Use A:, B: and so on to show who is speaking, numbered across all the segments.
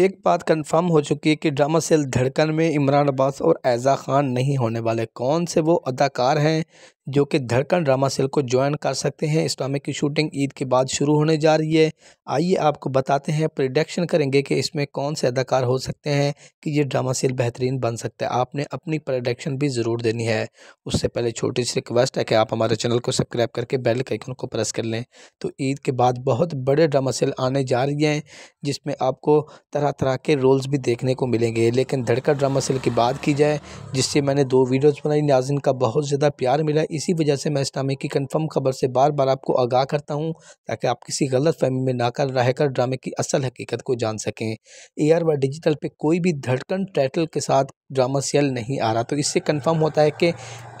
A: एक बात कंफर्म हो चुकी है कि ड्रामा सेल धड़कन में इमरान अब्बास और एजा खान नहीं होने वाले कौन से वो अदाकार हैं जो कि धड़कन ड्रामा सेल को ज्वाइन कर सकते हैं इस ड्रामे की शूटिंग ईद के बाद शुरू होने जा रही है आइए आपको बताते हैं प्रिडक्शन करेंगे कि इसमें कौन से अदाकार हो सकते हैं कि ये ड्रामा सेल बेहतरीन बन सकता है आपने अपनी प्रोडक्शन भी ज़रूर देनी है उससे पहले छोटी सी रिक्वेस्ट है कि आप हमारे चैनल को सब्सक्राइब करके बेल के आइकन को प्रेस कर लें तो ईद के बाद बहुत बड़े ड्रामा सेल आने जा रही हैं जिसमें आपको तरह तरह के रोल्स भी देखने को मिलेंगे लेकिन धड़कन ड्रामा सेल की बात की जाए जिससे मैंने दो वीडियोज़ बनाई नाजिन का बहुत ज़्यादा प्यार मिला इसी वजह से मैं इस्लामिक की कंफर्म खबर से बार बार आपको आगाह करता हूँ ताकि आप किसी गलत फहमी में नाकर रहकर ड्रामे की असल हकीकत को जान सकें ए आर व डिजिटल पे कोई भी धड़कन टाइटल के साथ ड्रामा सीरियल नहीं आ रहा तो इससे कंफर्म होता है कि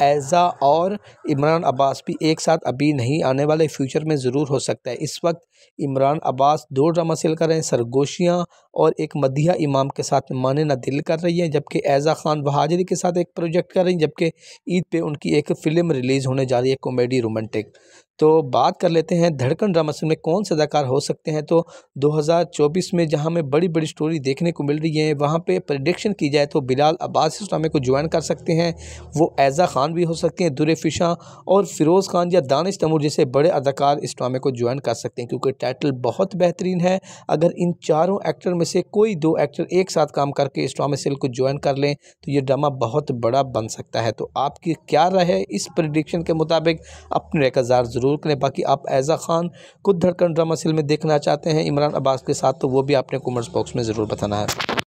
A: ऐज़ा और इमरान अब्बास भी एक साथ अभी नहीं आने वाले फ्यूचर में ज़रूर हो सकता है इस वक्त इमरान अब्बास दो ड्रामा सीरियल कर रहे हैं सरगोशियाँ और एक मदिया इमाम के साथ माने ना दिल कर रही हैं जबकि ऐज़ा खान बहाजरी के साथ एक प्रोजेक्ट कर रही हैं जबकि ईद पे उनकी एक फ़िल्म रिलीज़ होने जा रही है कॉमेडी रोमांटिक तो बात कर लेते हैं धड़कन ड्रामा सीन में कौन से अदाकार हो सकते हैं तो 2024 में जहां में बड़ी बड़ी स्टोरी देखने को मिल रही है वहां पे प्रडिक्शन की जाए तो बिलाल अब्बास इस ड्रामे को ज्वाइन कर सकते हैं वो एज़ा खान भी हो सकते हैं दुरे फिशा और फिरोज़ खान या दानिश तमूर जैसे बड़े अदाकार इस ड्रामे को ज्वाइन कर सकते हैं क्योंकि टाइटल बहुत बेहतरीन है अगर इन चारों एक्टर में से कोई दो एक्टर एक साथ काम करके इस ड्रामे सेल को ज्वाइन कर लें तो ये ड्रामा बहुत बड़ा बन सकता है तो आपकी क्या राय है इस प्रडिक्शन के मुताबिक अपने रेखाजार ज़रूर करें बाकी आप एज़ा खान खुद धड़कन ड्रामा सिल में देखना चाहते हैं इमरान अब्बास के साथ तो वो भी आपने कमेंट्स बॉक्स में ज़रूर बताना है